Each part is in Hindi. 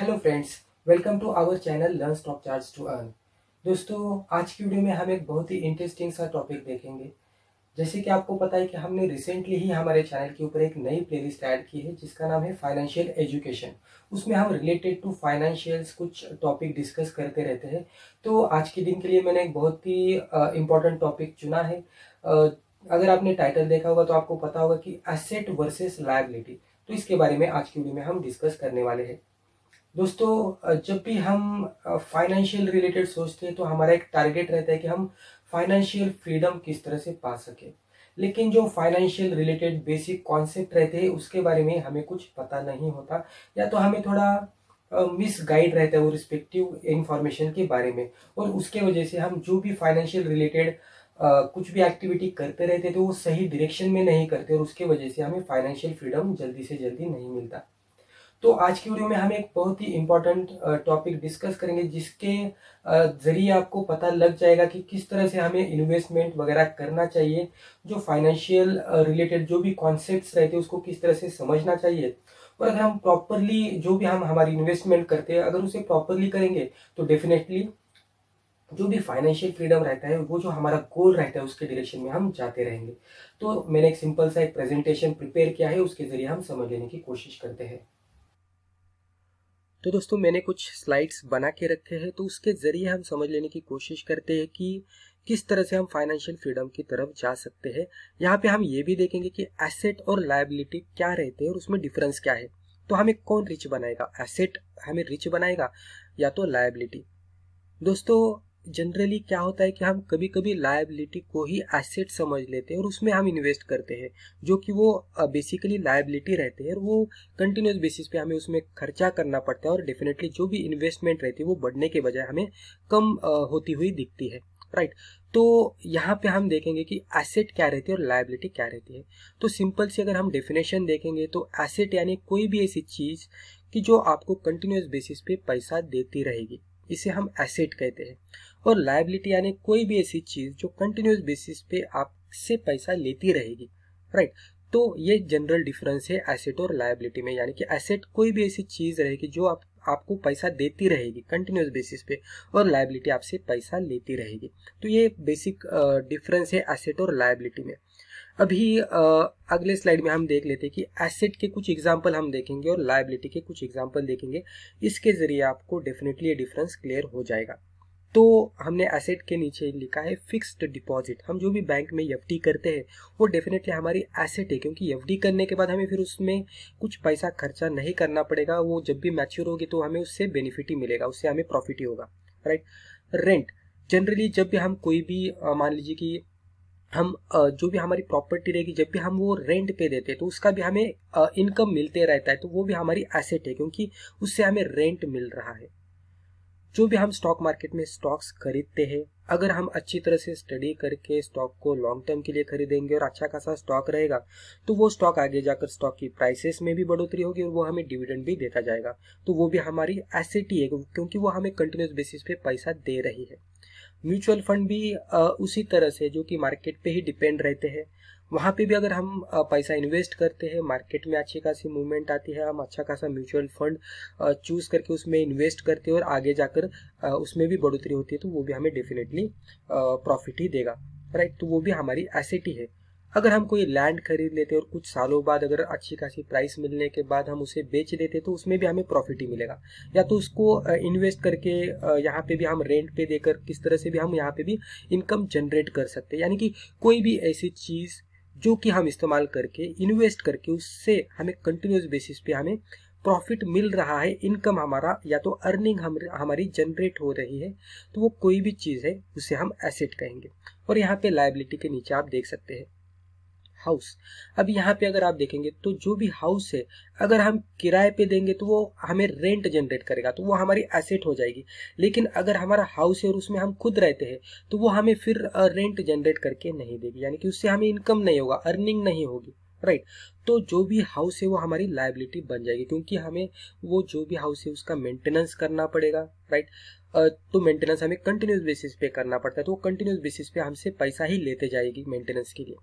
hello friends welcome to our channel learn stop charge to earn दोस्तों आज की वीडियो में हम एक बहुत ही इंटरेस्टिंग सा टॉपिक देखेंगे जैसे कि आपको पता है कि हमने रिसेंटली ही हमारे चैनल के ऊपर एक नई प्लेलिस्ट ऐड की है जिसका नाम है फाइनेंशियल एजुकेशन उसमें हम रिलेटेड टू फाइनेंशियल्स कुछ टॉपिक डिस्कस करते रहते हैं तो आज के दिन के लिए मैंने एक बहुत ही इम्पोर्टेंट टॉपिक चुना है uh, अगर आपने टाइटल देखा होगा तो आपको पता होगा कि एसेट वर्सेस लाइबिलिटी तो इसके बारे में आज की वीडियो में हम डिस्कस करने वाले हैं दोस्तों जब भी हम फाइनेंशियल रिलेटेड सोचते हैं तो हमारा एक टारगेट रहता है कि हम फाइनेंशियल फ्रीडम किस तरह से पा सके लेकिन जो फाइनेंशियल रिलेटेड बेसिक कॉन्सेप्ट रहते हैं उसके बारे में हमें कुछ पता नहीं होता या तो हमें थोड़ा मिस गाइड रहता है वो रिस्पेक्टिव इंफॉर्मेशन के बारे में और उसके वजह से हम जो भी फाइनेंशियल रिलेटेड कुछ भी एक्टिविटी करते रहते तो वो सही डिरेक्शन में नहीं करते और उसके वजह से हमें फाइनेंशियल फ्रीडम जल्दी से जल्दी नहीं मिलता तो आज की वीडियो में हम एक बहुत ही इम्पोर्टेंट टॉपिक डिस्कस करेंगे जिसके ज़रिए आपको पता लग जाएगा कि किस तरह से हमें इन्वेस्टमेंट वगैरह करना चाहिए जो फाइनेंशियल रिलेटेड जो भी कॉन्सेप्ट्स रहते हैं उसको किस तरह से समझना चाहिए और अगर हम प्रॉपरली जो भी हम हमारी इन्वेस्टमेंट करते हैं अगर उसे प्रॉपरली करेंगे तो डेफिनेटली जो भी फाइनेंशियल फ्रीडम रहता है वो जो हमारा गोल रहता है उसके डायरेक्शन में हम जाते रहेंगे तो मैंने एक सिंपल सा एक प्रेजेंटेशन प्रिपेयर किया है उसके ज़रिए हम समझ लेने की कोशिश करते हैं तो दोस्तों मैंने कुछ स्लाइड्स बना के रखे हैं तो उसके ज़रिए हम समझ लेने की कोशिश करते हैं कि किस तरह से हम फाइनेंशियल फ्रीडम की तरफ जा सकते हैं यहाँ पे हम ये भी देखेंगे कि एसेट और लाइबिलिटी क्या रहते हैं और उसमें डिफरेंस क्या है तो हमें कौन रिच बनाएगा एसेट हमें रिच बनाएगा या तो लाइबिलिटी दोस्तों जनरली क्या होता है कि हम कभी कभी लाइबिलिटी को ही एसेट समझ लेते हैं और उसमें हम इन्वेस्ट करते हैं जो कि वो बेसिकली लाइबिलिटी रहते हैं और वो कंटिन्यूस बेसिस पे हमें उसमें खर्चा करना पड़ता है और डेफिनेटली जो भी इन्वेस्टमेंट रहती है वो बढ़ने के बजाय हमें कम होती हुई दिखती है राइट तो यहाँ पे हम देखेंगे कि एसेट क्या रहती है और लाइबिलिटी क्या रहती है तो सिंपल से अगर हम डेफिनेशन देखेंगे तो एसेट यानी कोई भी ऐसी चीज़ कि जो आपको कंटिन्यूस बेसिस पे पैसा देती रहेगी इसे हम एसेट कहते हैं और लाइबिलिटी यानी कोई भी ऐसी चीज़ जो कंटिन्यूस बेसिस पे आपसे पैसा लेती रहेगी राइट तो ये जनरल डिफरेंस है एसेट और लाइबिलिटी में यानी कि एसेट कोई भी ऐसी चीज़ रहेगी जो आप आपको पैसा देती रहेगी कंटिन्यूस बेसिस पे और लाइबिलिटी आपसे पैसा लेती रहेगी तो ये बेसिक डिफरेंस है एसेट और लाइबिलिटी में अभी अगले स्लाइड में हम देख लेते हैं कि एसेट के कुछ एग्जाम्पल हम देखेंगे और लाइबिलिटी के कुछ एग्जाम्पल देखेंगे इसके ज़रिए आपको डेफिनेटली ये डिफरेंस क्लियर हो जाएगा तो हमने एसेट के नीचे लिखा है फिक्स्ड डिपॉजिट हम जो भी बैंक में एफ करते हैं वो डेफिनेटली हमारी एसेट है क्योंकि एफ करने के बाद हमें फिर उसमें कुछ पैसा खर्चा नहीं करना पड़ेगा वो जब भी मैच्योर होगी तो हमें उससे बेनिफिट ही मिलेगा उससे हमें प्रॉफिट ही होगा राइट रेंट जनरली जब भी हम कोई भी मान लीजिए कि हम जो भी हमारी प्रॉपर्टी रहेगी जब भी हम वो रेंट पे देते हैं तो उसका भी हमें इनकम मिलते रहता है तो वो भी हमारी एसेट है क्योंकि उससे हमें रेंट मिल रहा है जो भी हम स्टॉक मार्केट में स्टॉक्स खरीदते हैं अगर हम अच्छी तरह से स्टडी करके स्टॉक को लॉन्ग टर्म के लिए खरीदेंगे और अच्छा खासा स्टॉक रहेगा तो वो स्टॉक आगे जाकर स्टॉक की प्राइसेस में भी बढ़ोतरी होगी और वो हमें डिविडेंड भी देता जाएगा तो वो भी हमारी एसेट ही है क्योंकि वो हमें कंटिन्यूस बेसिस पे पैसा दे रही है म्यूचुअल फंड भी उसी तरह से जो कि मार्केट पे ही डिपेंड रहते हैं वहाँ पे भी अगर हम पैसा इन्वेस्ट करते हैं मार्केट में अच्छी खासी मूवमेंट आती है हम अच्छा खासा म्यूचुअल फंड चूज करके उसमें इन्वेस्ट करते हैं और आगे जाकर उसमें भी बढ़ोतरी होती है तो वो भी हमें डेफिनेटली प्रॉफिट ही देगा राइट तो वो भी हमारी एसेट ही है अगर हम कोई लैंड खरीद लेते और कुछ सालों बाद अगर अच्छी खासी प्राइस मिलने के बाद हम उसे बेच देते तो उसमें भी हमें प्रॉफिट ही मिलेगा या तो उसको इन्वेस्ट करके यहाँ पे भी हम रेंट पे देकर किस तरह से भी हम यहाँ पे भी इनकम जनरेट कर सकते हैं यानी कि कोई भी ऐसी चीज़ जो कि हम इस्तेमाल करके इन्वेस्ट करके उससे हमें कंटिन्यूस बेसिस पे हमें प्रॉफिट मिल रहा है इनकम हमारा या तो अर्निंग हम हमारी जनरेट हो रही है तो वो कोई भी चीज़ है उसे हम एसेट कहेंगे और यहाँ पे लाइबिलिटी के नीचे आप देख सकते हैं हाउस अब यहाँ पे अगर आप देखेंगे तो जो भी हाउस है अगर हम किराए पे देंगे तो वो हमें रेंट जनरेट करेगा तो वो हमारी एसेट हो जाएगी लेकिन अगर हमारा हाउस है और उसमें हम खुद रहते हैं तो वो हमें फिर रेंट जनरेट करके नहीं देगी यानी कि उससे हमें इनकम नहीं होगा अर्निंग नहीं होगी राइट तो जो भी हाउस है वो हमारी लाइबिलिटी बन जाएगी क्योंकि हमें वो जो भी हाउस है उसका मेंटेनेंस करना पड़ेगा राइट तो मेंटेनेंस हमें कंटिन्यूस बेसिस पे करना पड़ता है तो वो कंटिन्यूस बेसिस पे हमसे पैसा ही लेते जाएगी मेंटेनेंस के लिए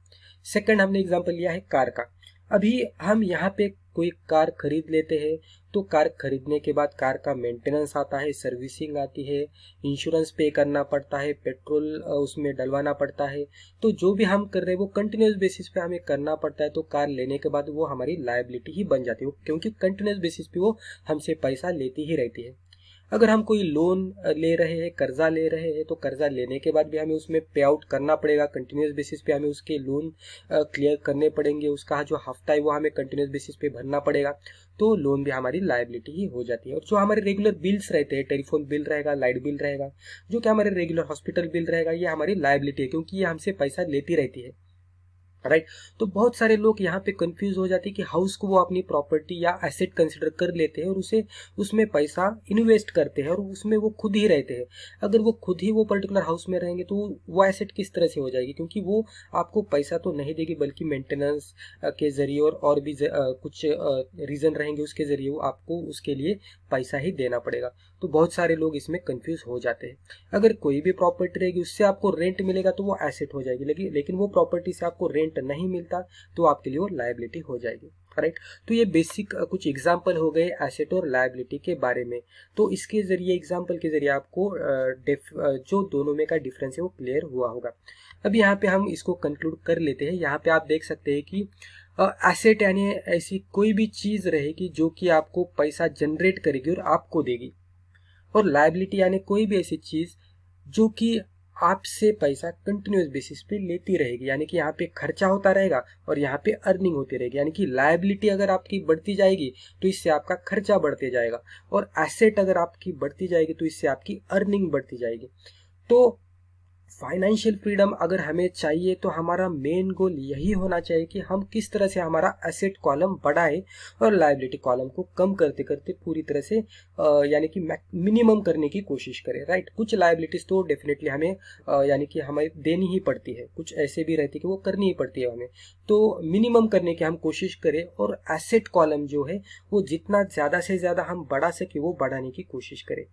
सेकंड हमने एग्जांपल लिया है कार का अभी हम यहाँ पे कोई कार खरीद लेते हैं तो कार खरीदने के बाद कार का मेंटेनेंस आता है सर्विसिंग आती है इंश्योरेंस पे करना पड़ता है पेट्रोल उसमें डलवाना पड़ता है तो जो भी हम कर रहे हैं वो कंटिन्यूस बेसिस पे हमें करना पड़ता है तो कार लेने के बाद वो हमारी लाइबिलिटी ही बन जाती है क्योंकि कंटिन्यूस बेसिस पे वो हमसे पैसा लेती ही रहती है अगर हम कोई लोन ले रहे हैं कर्जा ले रहे हैं तो कर्जा लेने के बाद भी हमें उसमें पे आउट करना पड़ेगा कंटिन्यूस बेसिस पे हमें उसके लोन क्लियर करने पड़ेंगे उसका जो हफ्ता है वो हमें कंटिन्यूस बेसिस पे भरना पड़ेगा तो लोन भी हमारी लाइबिलिटी ही हो जाती है और जो हमारे रेगुलर बिल्स रहते हैं टेलीफोन बिल रहेगा लाइट बिल रहेगा जो कि हमारे रेगुलर हॉस्पिटल बिल रहेगा ये हमारी लाइबिलिटी है क्योंकि ये हमसे पैसा लेती रहती है राइट तो बहुत सारे लोग यहाँ पे कंफ्यूज हो जाते हैं कि हाउस को वो अपनी प्रॉपर्टी या एसेट कंसिडर कर लेते हैं और उसे उसमें पैसा इन्वेस्ट करते हैं और उसमें वो खुद ही रहते हैं अगर वो खुद ही वो पर्टिकुलर हाउस में रहेंगे तो वो एसेट किस तरह से हो जाएगी क्योंकि वो आपको पैसा तो नहीं देगी बल्कि मेंटेनेंस के जरिए और और भी कुछ रीज़न रहेंगे उसके ज़रिए वो आपको उसके लिए पैसा ही देना पड़ेगा तो बहुत सारे लोग इसमें कंफ्यूज हो जाते हैं अगर कोई भी प्रॉपर्टी रहेगी उससे आपको रेंट मिलेगा तो वो एसेट हो जाएगी लेकिन लेकिन वो प्रॉपर्टी से आपको रेंट नहीं मिलता तो आपके लिए वो लाइबिलिटी हो जाएगी राइट तो ये बेसिक कुछ एग्जाम्पल हो गए एसेट और लाइबिलिटी के बारे में तो इसके जरिए एग्जाम्पल के जरिए आपको जो दोनों में का डिफरेंस है वो क्लियर हुआ होगा अब यहाँ पे हम इसको कंक्लूड कर लेते हैं यहाँ पे आप देख सकते हैं कि एसेट यानी ऐसी कोई भी चीज़ रहेगी जो कि आपको पैसा जनरेट करेगी और आपको देगी और लाइबिलिटी यानी कोई भी ऐसी चीज़ जो कि आपसे पैसा कंटिन्यूस बेसिस पे लेती रहेगी यानी कि यहाँ पे खर्चा होता रहेगा और यहाँ पे अर्निंग होती रहेगी यानी कि लाइबिलिटी अगर आपकी बढ़ती जाएगी तो इससे आपका खर्चा बढ़ते जाएगा और एसेट अगर आपकी बढ़ती जाएगी तो इससे आपकी अर्निंग बढ़ती जाएगी तो फाइनेंशियल फ्रीडम अगर हमें चाहिए तो हमारा मेन गोल यही होना चाहिए कि हम किस तरह से हमारा एसेट कॉलम बढ़ाए और लाइबिलिटी कॉलम को कम करते करते पूरी तरह से यानी कि मिनिमम करने की कोशिश करें राइट कुछ लाइबिलिटीज़ तो डेफिनेटली हमें यानी कि हमें देनी ही पड़ती है कुछ ऐसे भी रहती कि वो करनी ही पड़ती है हमें तो मिनिमम करने की हम कोशिश करें और एसेट कॉलम जो है वो जितना ज़्यादा से ज़्यादा हम बढ़ा सके वो बढ़ाने की कोशिश करें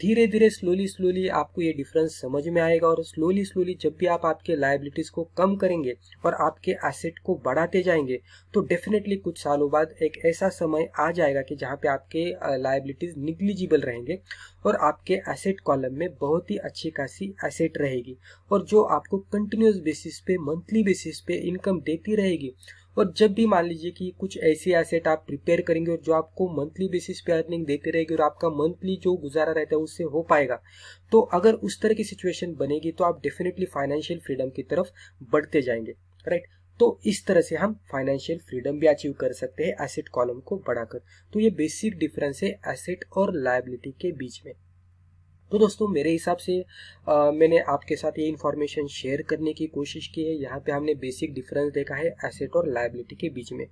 धीरे धीरे स्लोली स्लोली आपको ये डिफरेंस समझ में आएगा और स्लोली स्लोली जब भी आप आपके लाइबिलिटीज़ को कम करेंगे और आपके एसेट को बढ़ाते जाएंगे तो डेफिनेटली कुछ सालों बाद एक ऐसा समय आ जाएगा कि जहाँ पे आपके लाइबिलिटीज़ निग्लिजिबल रहेंगे और आपके एसेट कॉलम में बहुत ही अच्छी खासी एसेट रहेगी और जो आपको कंटिन्यूस बेसिस पे मंथली बेसिस पे इनकम देती रहेगी और जब भी मान लीजिए कि कुछ ऐसे एसेट आप प्रिपेयर करेंगे और जो आपको मंथली बेसिस पे अर्निंग देते रहेगी और आपका मंथली जो गुजारा रहता है उससे हो पाएगा तो अगर उस तरह की सिचुएशन बनेगी तो आप डेफिनेटली फाइनेंशियल फ्रीडम की तरफ बढ़ते जाएंगे राइट तो इस तरह से हम फाइनेंशियल फ्रीडम भी अचीव कर सकते हैं एसेट कॉलम को बढ़ाकर तो ये बेसिक डिफरेंस है एसेट और लाइबिलिटी के बीच में तो दोस्तों मेरे हिसाब से आ, मैंने आपके साथ ये इन्फॉर्मेशन शेयर करने की कोशिश की है यहाँ पे हमने बेसिक डिफरेंस देखा है एसेट और लाइबिलिटी के बीच में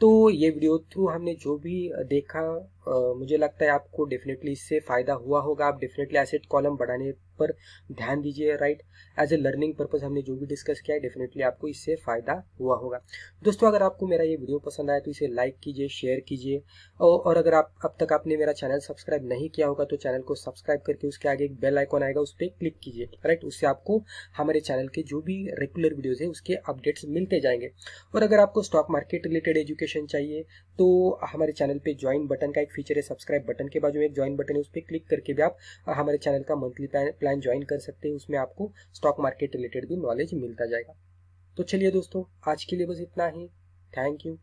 तो ये वीडियो थ्रू हमने जो भी देखा आ, मुझे लगता है आपको डेफिनेटली इससे फ़ायदा हुआ होगा आप डेफिनेटली एसेट कॉलम बढ़ाने पर ध्यान दीजिए right as a learning purpose हमने जो भी डिस्कस किया है डेफिनेटली आपको इससे फ़ायदा हुआ होगा दोस्तों अगर आपको मेरा ये वीडियो पसंद आया तो इसे लाइक कीजिए शेयर कीजिए और अगर आप अब तक आपने मेरा चैनल सब्सक्राइब नहीं किया होगा तो चैनल को सब्सक्राइब करके उसके आगे एक बेल आइकॉन आएगा उस पर क्लिक कीजिए राइट उससे आपको हमारे चैनल के जो भी रेगुलर वीडियोज़ है उसके अपडेट्स मिलते जाएंगे और अगर आपको स्टॉक मार्केट रिलेटेड एजुकेशन चाहिए तो हमारे चैनल पे ज्वाइन बटन का एक फीचर है सब्सक्राइब बटन के बाजू में एक ज्वाइन बटन है उस पर क्लिक करके भी आप हमारे चैनल का मंथली प्लान प्लान ज्वाइन कर सकते हैं उसमें आपको स्टॉक मार्केट रिलेटेड भी नॉलेज मिलता जाएगा तो चलिए दोस्तों आज के लिए बस इतना ही थैंक यू